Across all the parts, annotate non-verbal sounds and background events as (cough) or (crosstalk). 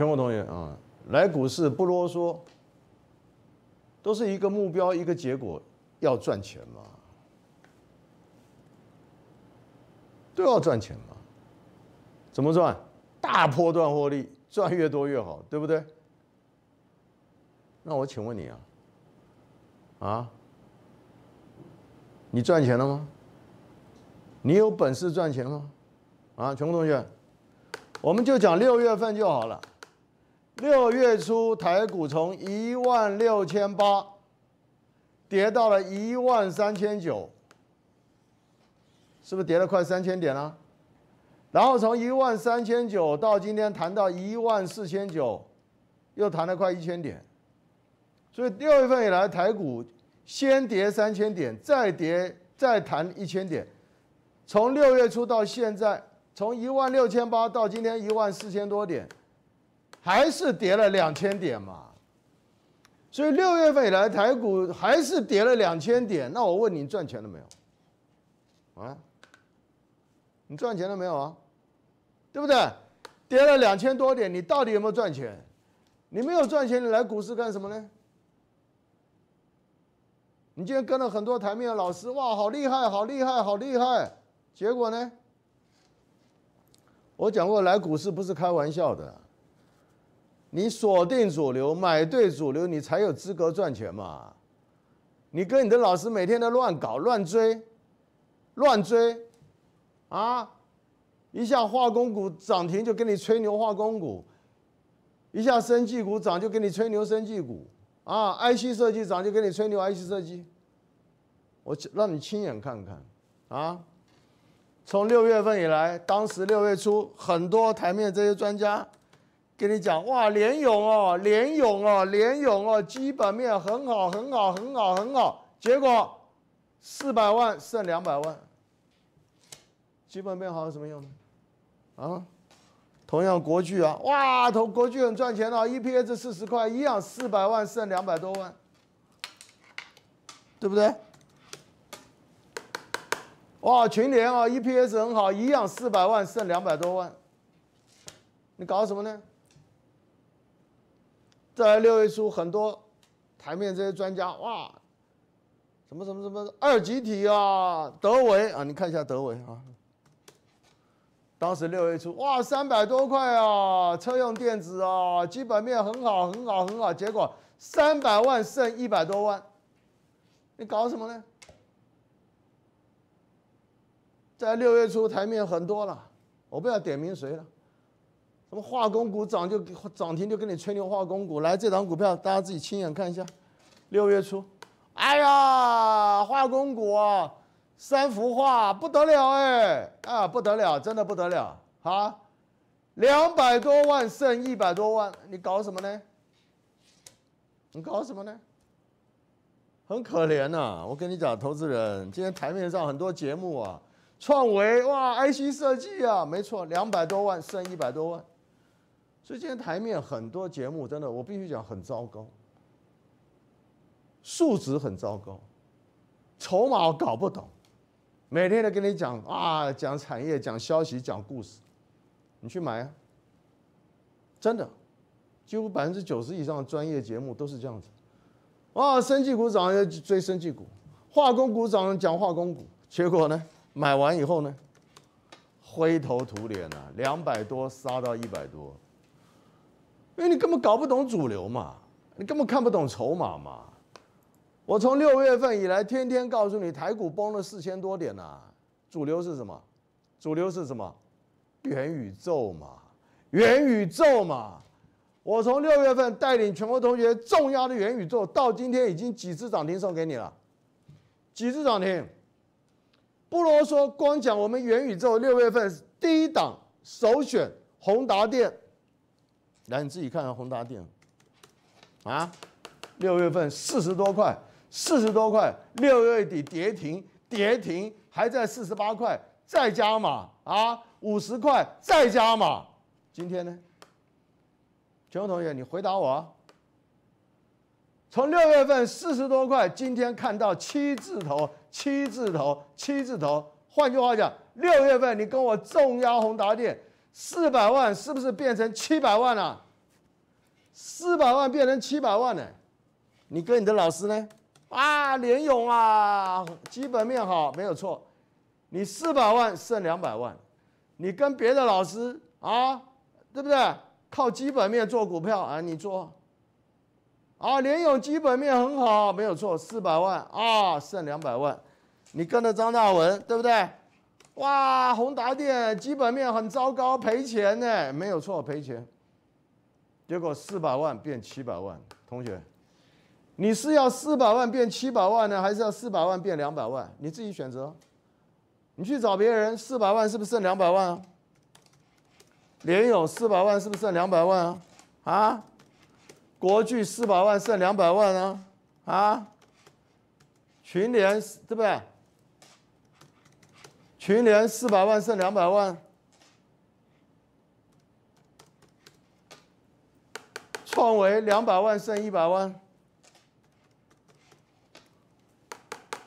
全国同学啊，来股市不啰嗦，都是一个目标，一个结果，要赚钱嘛，都要赚钱嘛，怎么赚？大波段获利，赚越多越好，对不对？那我请问你啊，啊，你赚钱了吗？你有本事赚钱吗？啊，全国同学，我们就讲六月份就好了。六月初，台股从一万六千八跌到了一万三千九，是不是跌了快三千点了？然后从一万三千九到今天谈到一万四千九，又谈了快一千点。所以六月份以来，台股先跌三千点，再跌再谈一千点，从六月初到现在，从一万六千八到今天一万四千多点。还是跌了两千点嘛，所以六月份以来台股还是跌了两千点。那我问你赚钱了没有？啊，你赚钱了没有啊？对不对？跌了两千多点，你到底有没有赚钱？你没有赚钱，你来股市干什么呢？你今天跟了很多台面的老师，哇，好厉害，好厉害，好厉害！结果呢？我讲过来股市不是开玩笑的。你锁定主流，买对主流，你才有资格赚钱嘛！你跟你的老师每天都乱搞、乱追、乱追，啊！一下化工股涨停就跟你吹牛化工股，一下生技股涨就跟你吹牛生技股，啊！IC 设计涨就跟你吹牛 IC 设计。我让你亲眼看看，啊！从六月份以来，当时六月初，很多台面这些专家。跟你讲哇，联勇哦，联勇哦，联勇哦，基本面很好，很好，很好，很好。结果四百万剩两百万，基本面好有什么用呢？啊，同样国巨啊，哇，投国巨很赚钱了，EPS 四十块一样，四百万剩两百多万，对不对？哇，群联啊，EPS 很好，一样四百万剩两百多万，你搞什么呢？在六月初，很多台面这些专家，哇，什么什么什么二级体啊，德维啊，你看一下德维啊。当时六月初，哇，三百多块啊，车用电子啊，基本面很好，很好，很好。结果三百万剩一百多万，你搞什么呢？在六月初，台面很多了，我不要点名谁了。什么化工股涨就涨停就跟你吹牛化工股来这档股票大家自己亲眼看一下，六月初，哎呀化工股啊，三幅画不得了哎啊不得了真的不得了好，两百多万剩一百多万你搞什么呢？你搞什么呢？很可怜呐，我跟你讲投资人，今天台面上很多节目啊，创维哇 IC 设计啊没错两百多万剩一百多万。所以现台面很多节目真的，我必须讲很糟糕，数值很糟糕，筹码搞不懂，每天都跟你讲啊，讲产业、讲消息、讲故事，你去买啊，真的，几乎百分之九十以上的专业节目都是这样子，啊，生技股涨就追生技股，化工股涨讲化工股，结果呢，买完以后呢，灰头土脸啊，两百多杀到一百多。因为你根本搞不懂主流嘛，你根本看不懂筹码嘛。我从六月份以来天天告诉你，台股崩了四千多点呐，主流是什么？主流是什么？元宇宙嘛，元宇宙嘛。我从六月份带领全国同学重压的元宇宙，到今天已经几次涨停送给你了？几次涨停？不如说光讲我们元宇宙六月份第一档首选宏达电。来，你自己看看宏达电，啊，六月份四十多块，四十多块，六月底跌停，跌停，还在四十八块，再加码啊，五十块，再加码，今天呢？全红同学，你回答我。从六月份四十多块，今天看到七字头，七字头，七字头。换句话讲，六月份你跟我重压宏达电。四百万是不是变成七百万了？四百万变成七百万呢？你跟你的老师呢？啊，连勇啊，基本面好没有错。你四百万剩两百万，你跟别的老师啊，对不对？靠基本面做股票啊，你做。啊，连勇基本面很好没有错，四百万啊剩两百万，你跟着张大文对不对？哇，宏达电基本面很糟糕，赔钱呢，没有错，赔钱。结果四百万变七百万，同学，你是要四百万变七百万呢，还是要四百万变两百万？你自己选择。你去找别人，四百万是不是剩两百万啊？联友四百万是不是剩两百万啊？啊，国巨四百万剩两百万啊？啊，群联对不对？群联四百万剩两百万，创维两百万剩一百万，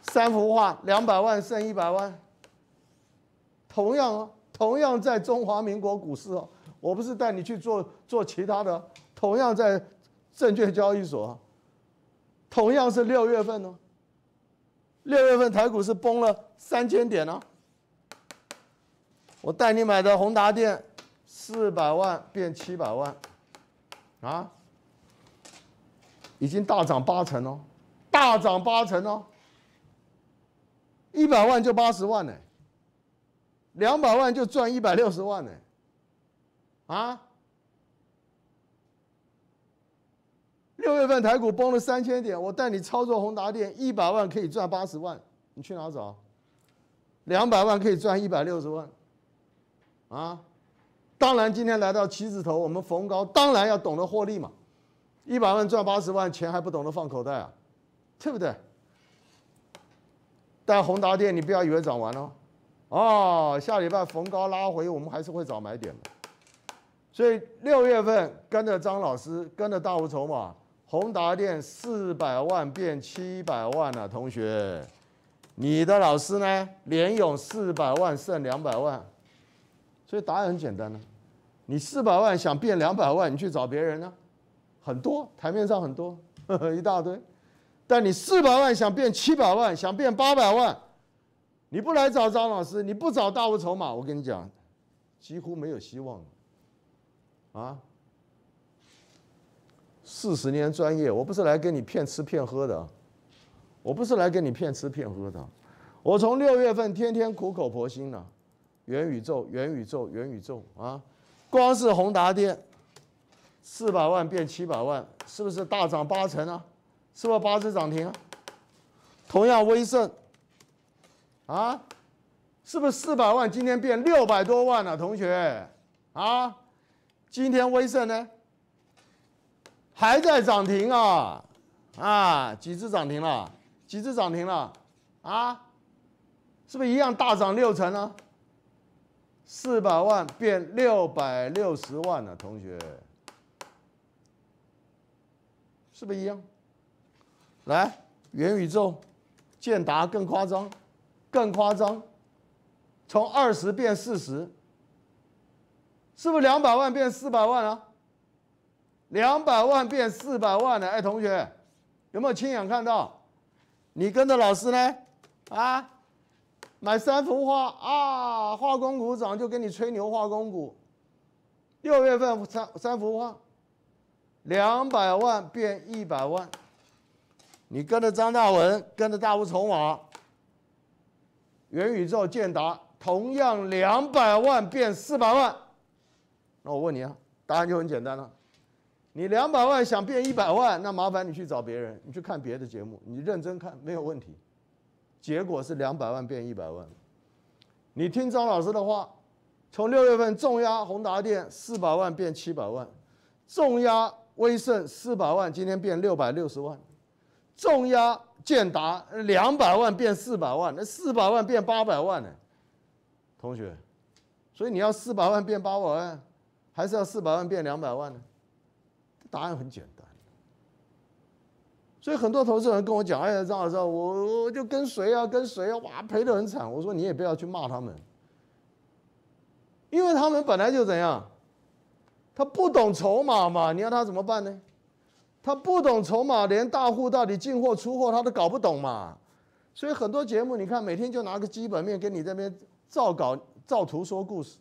三幅画两百万剩一百万，同样啊，同样在中华民国股市啊，我不是带你去做做其他的，同样在证券交易所啊，同样是六月份呢，六月份台股是崩了三千点呢。我带你买的宏达电，四百万变七百万，啊，已经大涨八成哦，大涨八成哦，一百万就八十万呢，两百万就赚一百六十万呢，啊，六月份台股崩了三千点，我带你操作宏达电，一百万可以赚八十万，你去哪找？两百万可以赚一百六十万。啊，当然，今天来到七字头，我们逢高当然要懂得获利嘛。一百万赚八十万，钱还不懂得放口袋啊，对不对？但宏达电，你不要以为涨完了哦，下礼拜逢高拉回，我们还是会找买点的。所以六月份跟着张老师，跟着大吴筹码，宏达电四百万变七百万了，同学，你的老师呢？连勇四百万剩两百万。所以答案很简单呢，你四百万想变两百万，你去找别人呢，很多台面上很多呵呵 (laughs) 一大堆，但你四百万想变七百万，想变八百万，你不来找张老师，你不找大物筹码，我跟你讲，几乎没有希望，啊，四十年专业，我不是来跟你骗吃骗喝的，我不是来跟你骗吃骗喝的，我从六月份天天苦口婆心呢。元宇宙，元宇宙，元宇宙啊！光是宏达电，四百万变七百万，是不是大涨八成啊？是不是八字涨停？啊？同样，威盛啊，是不是四百万今天变六百多万了？同学啊，今天威盛呢，还在涨停啊！啊，几只涨停了？几只涨停了？啊，是不是一样大涨六成呢？四百万变六百六十万了，同学，是不是一样？来，元宇宙，建达更夸张，更夸张，从二十变四十，是不是两百万变四百万了？两百万变四百万了，哎，同学，有没有亲眼看到？你跟着老师呢，啊？买三幅画啊，化工股涨就给你吹牛，化工股，六月份三三幅画，两百万变一百万。你跟着张大文，跟着大吴重瓦，元宇宙建达，同样两百万变四百万。那我问你啊，答案就很简单了，你两百万想变一百万，那麻烦你去找别人，你去看别的节目，你认真看没有问题。结果是两百万变一百万，你听张老师的话，从六月份重压宏达电四百万变七百万，重压威盛四百万今天变六百六十万，重压建达两百万变四百万，那四百万变八百万呢？同学，所以你要四百万变八百万，还是要四百万变两百万呢？答案很简单。所以很多投资人跟我讲：“哎，呀，张老师，我我就跟谁啊，跟谁啊，哇，赔的很惨。”我说：“你也不要去骂他们，因为他们本来就怎样，他不懂筹码嘛，你要他怎么办呢？他不懂筹码，连大户到底进货出货他都搞不懂嘛。所以很多节目你看，每天就拿个基本面跟你这边造稿、造图、说故事，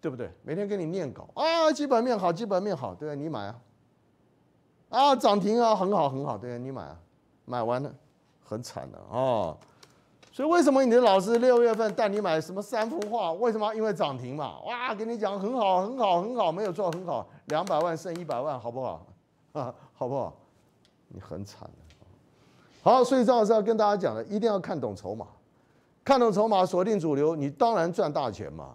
对不对？每天给你念稿啊，基本面好，基本面好，对啊，你买啊。”啊，涨停啊，很好，很好，对啊，你买，啊，买完了，很惨的啊，所以为什么你的老师六月份带你买什么三幅画？为什么？因为涨停嘛。哇，给你讲很好，很好，很好，没有错，很好，两百万剩一百万，好不好？啊，(laughs) 好不好？你很惨的。好，所以张老师要跟大家讲的，一定要看懂筹码，看懂筹码，锁定主流，你当然赚大钱嘛。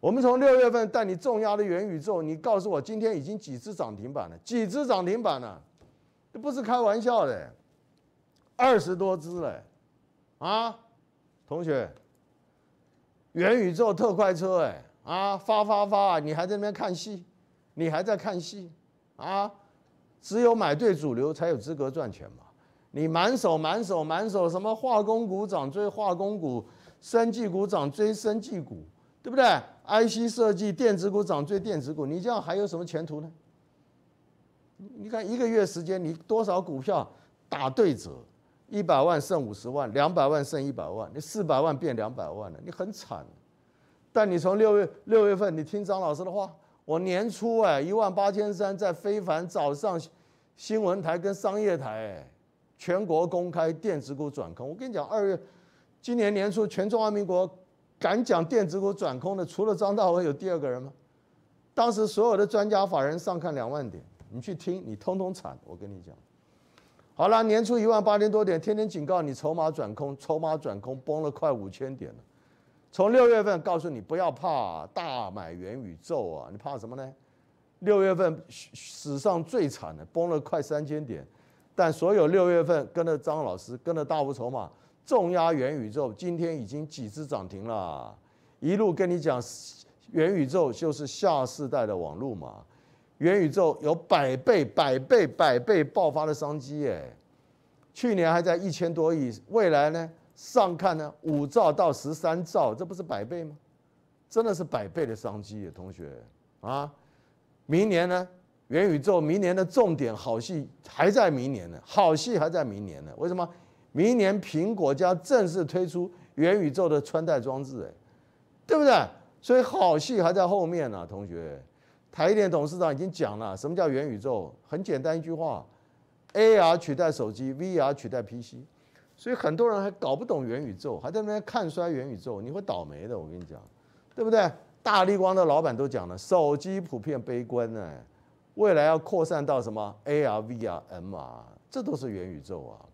我们从六月份带你重压的元宇宙，你告诉我今天已经几只涨停板了？几只涨停板了？这不是开玩笑的，二十多只嘞！啊，同学，元宇宙特快车哎啊发发发！你还在那边看戏？你还在看戏？啊，只有买对主流才有资格赚钱嘛！你满手满手满手什么化工股涨追化工股，生技股涨追生技股，对不对？IC 设计电子股涨最，电子股你这样还有什么前途呢？你看一个月时间，你多少股票打对折，一百万剩五十万，两百万剩一百万，你四百万变两百万了，你很惨。但你从六月六月份，你听张老师的话，我年初哎一万八千三在非凡早上新闻台跟商业台哎全国公开电子股转空，我跟你讲，二月今年年初全中华民国。敢讲电子股转空的，除了张大伟，有第二个人吗？当时所有的专家法人上看两万点，你去听，你通通惨。我跟你讲，好了，年初一万八千多点，天天警告你筹码转空，筹码转空崩了快五千点了。从六月份告诉你不要怕，大买元宇宙啊，你怕什么呢？六月份史上最惨的，崩了快三千点，但所有六月份跟着张老师，跟着大无筹码。重压元宇宙，今天已经几只涨停了，一路跟你讲，元宇宙就是下世代的网络嘛，元宇宙有百倍、百倍、百倍爆发的商机耶！去年还在一千多亿，未来呢，上看呢五兆到十三兆，这不是百倍吗？真的是百倍的商机，同学啊，明年呢，元宇宙明年的重点好戏还在明年呢，好戏还在明年呢，为什么？明年苹果将正式推出元宇宙的穿戴装置，哎，对不对？所以好戏还在后面呢。同学，台电董事长已经讲了，什么叫元宇宙？很简单一句话，AR 取代手机，VR 取代 PC。所以很多人还搞不懂元宇宙，还在那边看衰元宇宙，你会倒霉的，我跟你讲，对不对？大立光的老板都讲了，手机普遍悲观呢，未来要扩散到什么 AR、VR、MR，这都是元宇宙啊。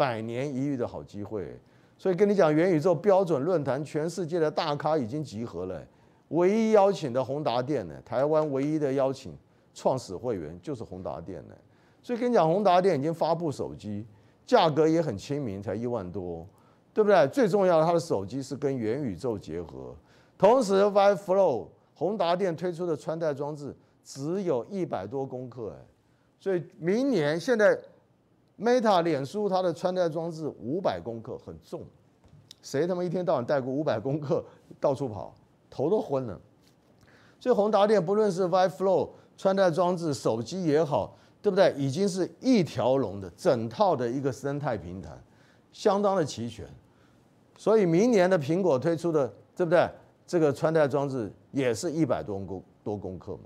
百年一遇的好机会，所以跟你讲，元宇宙标准论坛全世界的大咖已经集合了。唯一邀请的宏达店呢，台湾唯一的邀请创始会员就是宏达店呢。所以跟你讲，宏达店已经发布手机，价格也很亲民，才一万多，对不对？最重要，的，它的手机是跟元宇宙结合。同时，ViFlow 宏达店推出的穿戴装置只有一百多公克，哎，所以明年现在。Meta、脸书它的穿戴装置五百克很重，谁他妈一天到晚带过五百克到处跑，头都昏了。所以宏达电不论是 WIFI Flow 穿戴装置、手机也好，对不对？已经是一条龙的整套的一个生态平台，相当的齐全。所以明年的苹果推出的，对不对？这个穿戴装置也是一百多公多公克嘛。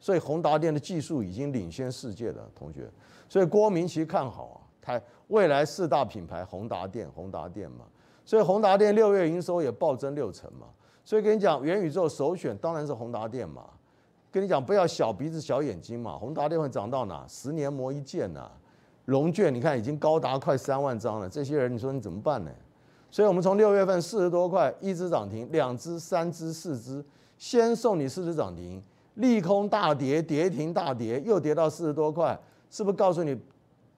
所以宏达电的技术已经领先世界了，同学。所以郭明其实看好啊，台未来四大品牌宏达电，宏达电嘛。所以宏达电六月营收也暴增六成嘛。所以跟你讲，元宇宙首选当然是宏达电嘛。跟你讲，不要小鼻子小眼睛嘛。宏达电会涨到哪？十年磨一剑呐。龙卷你看已经高达快三万张了。这些人你说你怎么办呢？所以我们从六月份四十多块，一只涨停，两只、三只、四只，先送你四只涨停。利空大跌，跌停大跌，又跌到四十多块。是不是告诉你，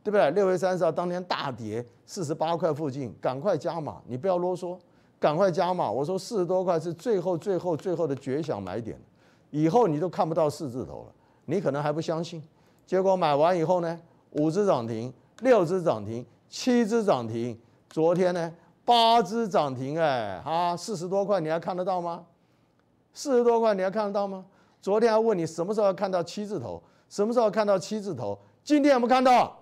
对不对？六月三十号当天大跌四十八块附近，赶快加码，你不要啰嗦，赶快加码。我说四十多块是最后、最后、最后的绝响买点，以后你都看不到四字头了。你可能还不相信。结果买完以后呢，五只涨停，六只涨停，七只涨停。昨天呢，八只涨停。哎，啊，四十多块你还看得到吗？四十多块你还看得到吗？昨天还问你什么时候看到七字头，什么时候看到七字头？今天有没有看到，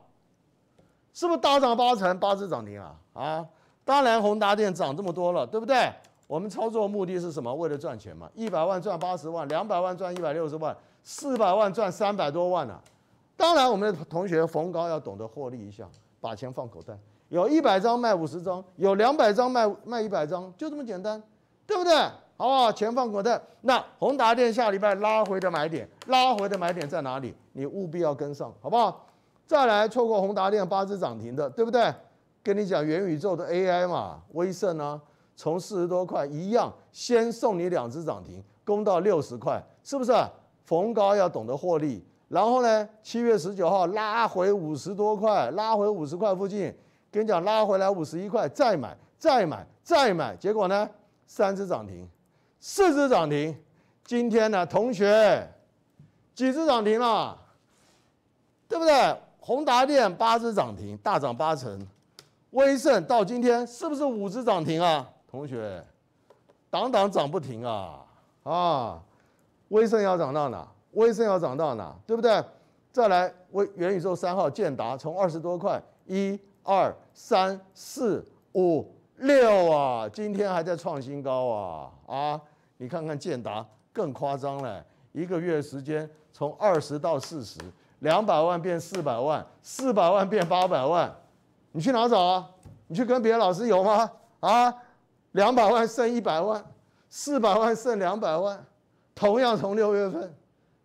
是不是大涨八成，八只涨停啊？啊，当然宏达店涨这么多了，对不对？我们操作目的是什么？为了赚钱嘛！一百万赚八十万，两百万赚一百六十万，四百万赚三百多万呢。当然，我们的同学逢高要懂得获利一下，把钱放口袋。有一百张卖五十张，有两百张卖卖一百张，就这么简单，对不对？好前钱放口袋。那宏达电下礼拜拉回的买点，拉回的买点在哪里？你务必要跟上，好不好？再来，错过宏达电八只涨停的，对不对？跟你讲元宇宙的 AI 嘛，威盛啊，从四十多块一样，先送你两只涨停，攻到六十块，是不是？逢高要懂得获利。然后呢，七月十九号拉回五十多块，拉回五十块附近，跟你讲拉回来五十一块，再买，再买，再买，结果呢，三只涨停。四只涨停，今天呢？同学，几只涨停了？对不对？宏达电八只涨停，大涨八成。威盛到今天是不是五只涨停啊？同学，涨涨涨不停啊！啊，威盛要涨到哪？威盛要涨到哪？对不对？再来，微元宇宙三号建达从二十多块，一二三四五六啊，今天还在创新高啊！啊！你看看建达更夸张了，一个月时间从二十到四十，两百万变四百万，四百万变八百万，你去哪找啊？你去跟别的老师有吗？啊，两百万剩一百万，四百万剩两百万，同样从六月份，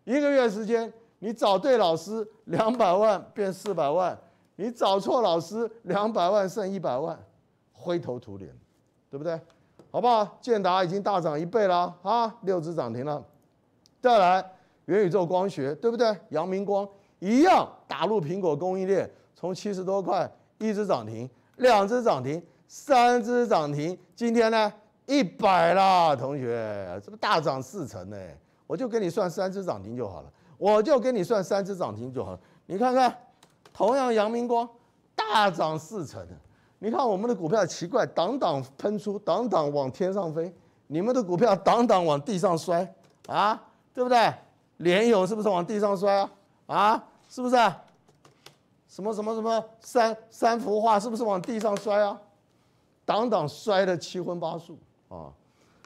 一个月时间，你找对老师两百万变四百万，你找错老师两百万剩一百万，灰头土脸，对不对？好不好？建达已经大涨一倍了啊，六只涨停了。再来，元宇宙光学，对不对？阳明光一样打入苹果供应链，从七十多块一直涨停，两只涨停，三只涨停。今天呢，一百啦，同学，这不大涨四成呢？我就给你算三只涨停就好了，我就给你算三只涨停就好。了。你看看，同样阳明光大涨四成。你看我们的股票奇怪，挡挡喷出，挡挡往天上飞，你们的股票挡挡往地上摔，啊，对不对？联友是不是往地上摔啊？啊，是不是？什么什么什么三三幅画是不是往地上摔啊？挡挡摔得七荤八素啊！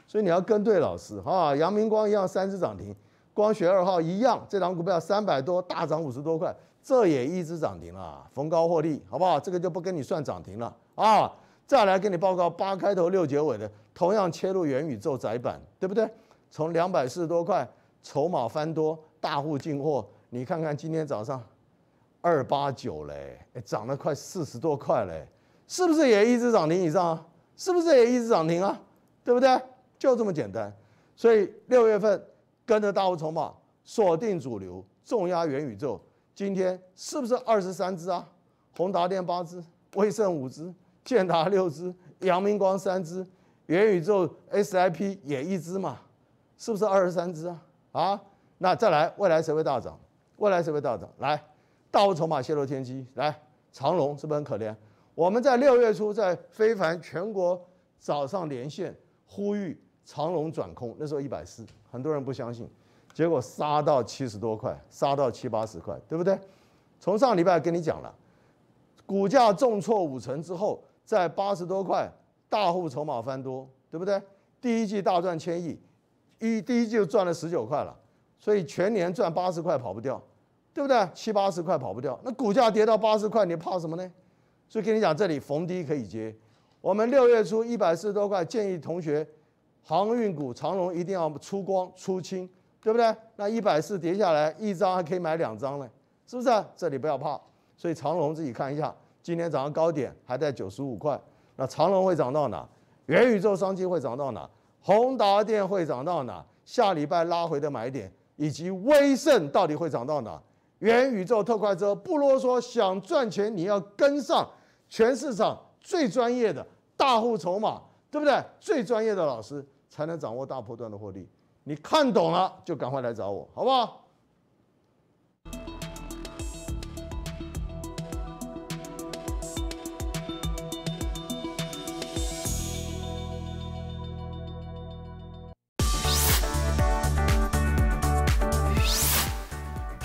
所以你要跟对老师，哈，杨明光一样，三只涨停，光学二号一样，这档股票三百多，大涨五十多块，这也一只涨停了，逢高获利，好不好？这个就不跟你算涨停了。啊，再来给你报告，八开头六结尾的，同样切入元宇宙窄板，对不对？从两百四十多块，筹码翻多，大户进货，你看看今天早上，二八九嘞，涨了快四十多块嘞，是不是也一直涨停以上啊？是不是也一直涨停啊？对不对？就这么简单。所以六月份跟着大户筹码锁定主流，重压元宇宙。今天是不是二十三只啊？宏达电八只，威盛五只。建达六只，阳明光三只，元宇宙 SIP 也一只嘛，是不是二十三只啊？啊，那再来，未来谁会大涨？未来谁会大涨？来，大物筹码泄露天机，来，长龙是不是很可怜？我们在六月初在非凡全国早上连线呼吁长隆转空，那时候一百四，很多人不相信，结果杀到七十多块，杀到七八十块，对不对？从上礼拜跟你讲了，股价重挫五成之后。在八十多块，大户筹码翻多，对不对？第一季大赚千亿，一第一季就赚了十九块了，所以全年赚八十块跑不掉，对不对？七八十块跑不掉，那股价跌到八十块，你怕什么呢？所以跟你讲，这里逢低可以接。我们六月初一百四十多块，建议同学，航运股长龙一定要出光出清，对不对？那一百四跌下来，一张还可以买两张呢，是不是？这里不要怕，所以长龙自己看一下。今天早上高点还在九十五块，那长隆会涨到哪？元宇宙商机会涨到哪？宏达电会涨到哪？下礼拜拉回的买点以及威盛到底会涨到哪？元宇宙特快车不啰嗦，想赚钱你要跟上全市场最专业的大户筹码，对不对？最专业的老师才能掌握大波段的获利。你看懂了就赶快来找我，好不好？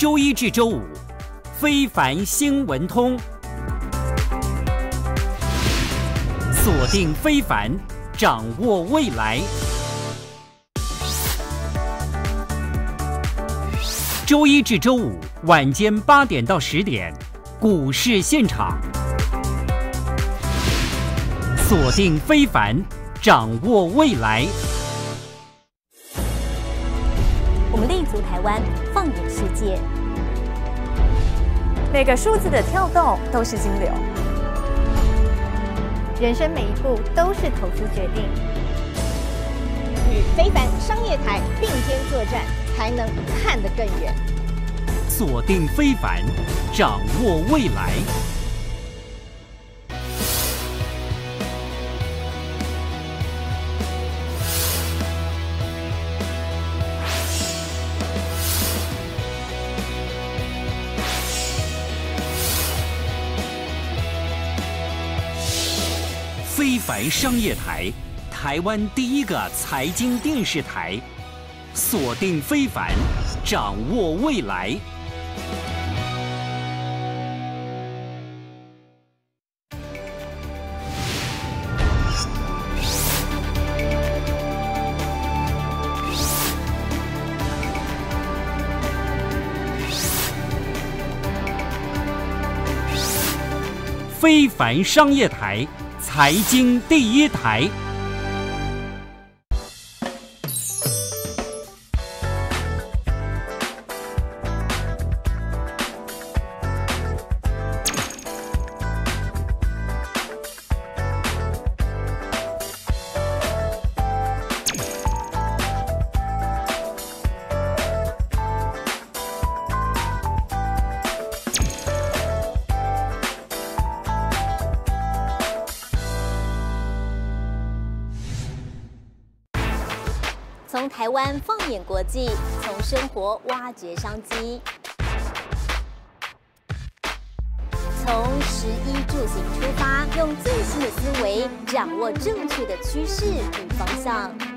周一至周五，《非凡新闻通》锁定非凡，掌握未来。周一至周五晚间八点到十点，股市现场锁定非凡，掌握未来。台湾放眼世界，每个数字的跳动都是金流，人生每一步都是投资决定。与非凡商业台并肩作战，才能看得更远。锁定非凡，掌握未来。商业台，台湾第一个财经电视台，锁定非凡，掌握未来。非凡商业台。财经第一台。放眼国际，从生活挖掘商机，从十一住行出发，用最新的思维掌握正确的趋势与方向。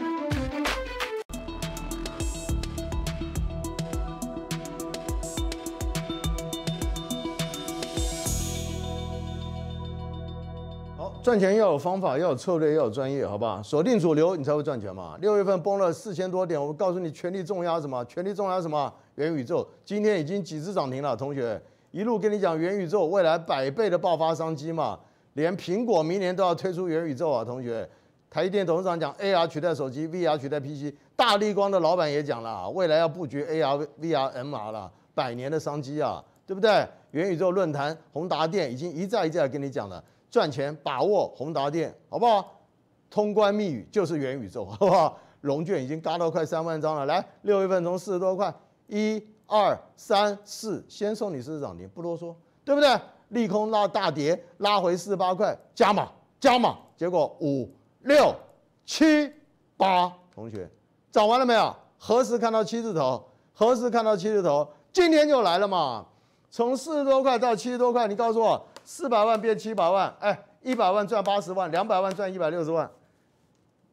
赚钱要有方法，要有策略，要有专业，好不好？锁定主流，你才会赚钱嘛。六月份崩了四千多点，我告诉你，全力重压什么？全力重压什么？元宇宙，今天已经几次涨停了，同学。一路跟你讲元宇宙，未来百倍的爆发商机嘛。连苹果明年都要推出元宇宙啊，同学。台积电董事长讲，AR 取代手机，VR 取代 PC。大力光的老板也讲了，未来要布局 AR、VR、MR 了，百年的商机啊，对不对？元宇宙论坛，宏达电已经一再一再跟你讲了。赚钱把握宏达电，好不好？通关密语就是元宇宙，好不好？(laughs) 龙卷已经嘎到快三万张了，来，六月份从四十多块，一二三四，先送你四十涨停，不啰嗦，对不对？利空拉大跌，拉回四十八块，加码加码，结果五六七八，同学，涨完了没有？何时看到七字头？何时看到七字头？今天就来了嘛，从四十多块到七十多块，你告诉我。四百万变七百万，哎，一百万赚八十万，两百万赚一百六十万，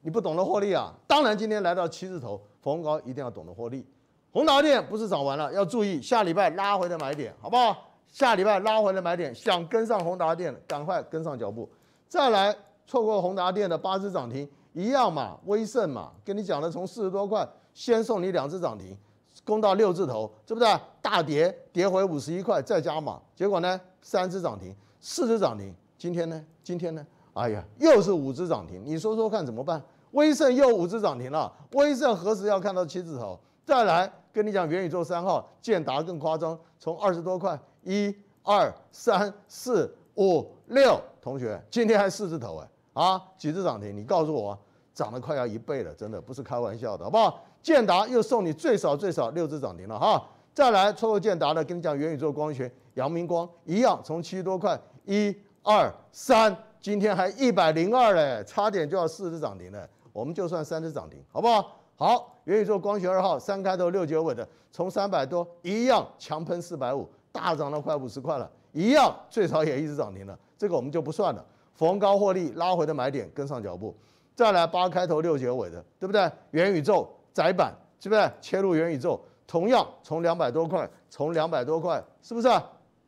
你不懂得获利啊！当然，今天来到七字头，逢高一定要懂得获利。宏达电不是涨完了，要注意下礼拜拉回的买点，好不好？下礼拜拉回的买点，想跟上宏达电，赶快跟上脚步。再来，错过宏达电的八只涨停，一样嘛，威胜嘛，跟你讲的从四十多块，先送你两只涨停，攻到六字头，对不对？大跌跌回五十一块再加码，结果呢，三只涨停。四只涨停，今天呢？今天呢？哎呀，又是五只涨停，你说说看怎么办？威盛又五只涨停了，威盛何时要看到七字头？再来跟你讲，元宇宙三号，建达更夸张，从二十多块，一、二、三、四、五、六，同学，今天还四字头哎，啊，几只涨停？你告诉我，涨了快要一倍了，真的不是开玩笑的，好不好？建达又送你最少最少六只涨停了哈，再来错过建达的，跟你讲元宇宙光学。阳明光一样，从七十多块，一二三，今天还一百零二嘞，差点就要四只涨停了。我们就算三只涨停，好不好？好，元宇宙光学二号三开头六结尾的，从三百多一样强喷四百五，大涨了快五十块了，一样最少也一直涨停了。这个我们就不算了。逢高获利拉回的买点跟上脚步，再来八开头六结尾的，对不对？元宇宙窄板是不是切入元宇宙？同样从两百多块，从两百多块，是不是？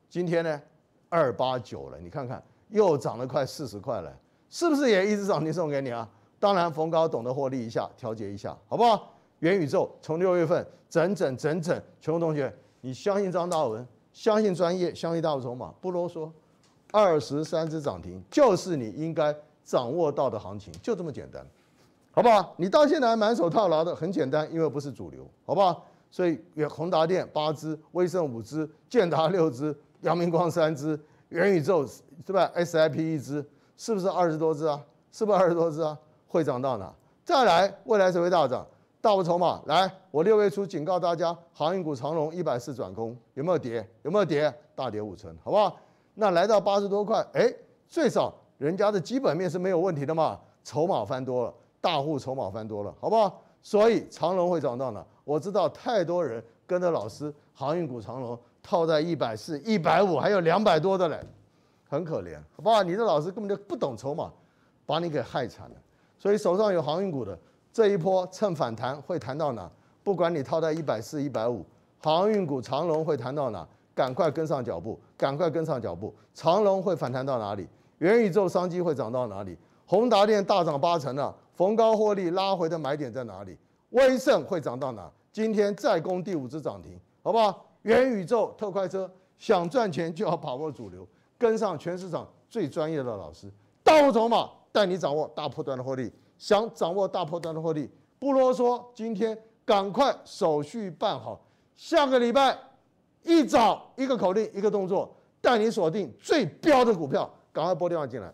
今天呢，二八九了，你看看又涨了快四十块了，是不是也一只涨停送给你啊？当然逢高懂得获利一下，调节一下，好不好？元宇宙从六月份整整整整，全部同学，你相信张大文，相信专业，相信大富筹码，不啰嗦，二十三只涨停就是你应该掌握到的行情，就这么简单，好不好？你到现在还满手套牢的，很简单，因为不是主流，好不好？所以宏达电八只，威盛五只，建达六只。阳明光三只，元宇宙是不？SIP 一支，是不是二十多只啊？是不是二十多只啊？会涨到哪？再来，未来谁会大涨，大不筹码。来，我六月初警告大家，航运股长龙一百四转空，有没有跌？有没有跌？大跌五成，好不好？那来到八十多块，哎，最少人家的基本面是没有问题的嘛，筹码翻多了，大户筹码翻多了，好不好？所以长龙会涨到哪？我知道太多人跟着老师，航运股长龙套在一百四、一百五，还有两百多的嘞，很可怜。哇，你这老师根本就不懂筹码，把你给害惨了。所以手上有航运股的这一波趁反弹会弹到哪？不管你套在一百四、一百五，航运股长龙会弹到哪？赶快跟上脚步，赶快跟上脚步。长龙会反弹到哪里？元宇宙商机会涨到哪里？宏达电大涨八成了，逢高获利拉回的买点在哪里？威盛会涨到哪？今天再攻第五只涨停，好不好？元宇宙特快车，想赚钱就要把握主流，跟上全市场最专业的老师，大步走马带你掌握大破端的获利。想掌握大破端的获利，不啰嗦，今天赶快手续办好，下个礼拜一早一个口令一个动作带你锁定最标的股票，赶快拨电话进来。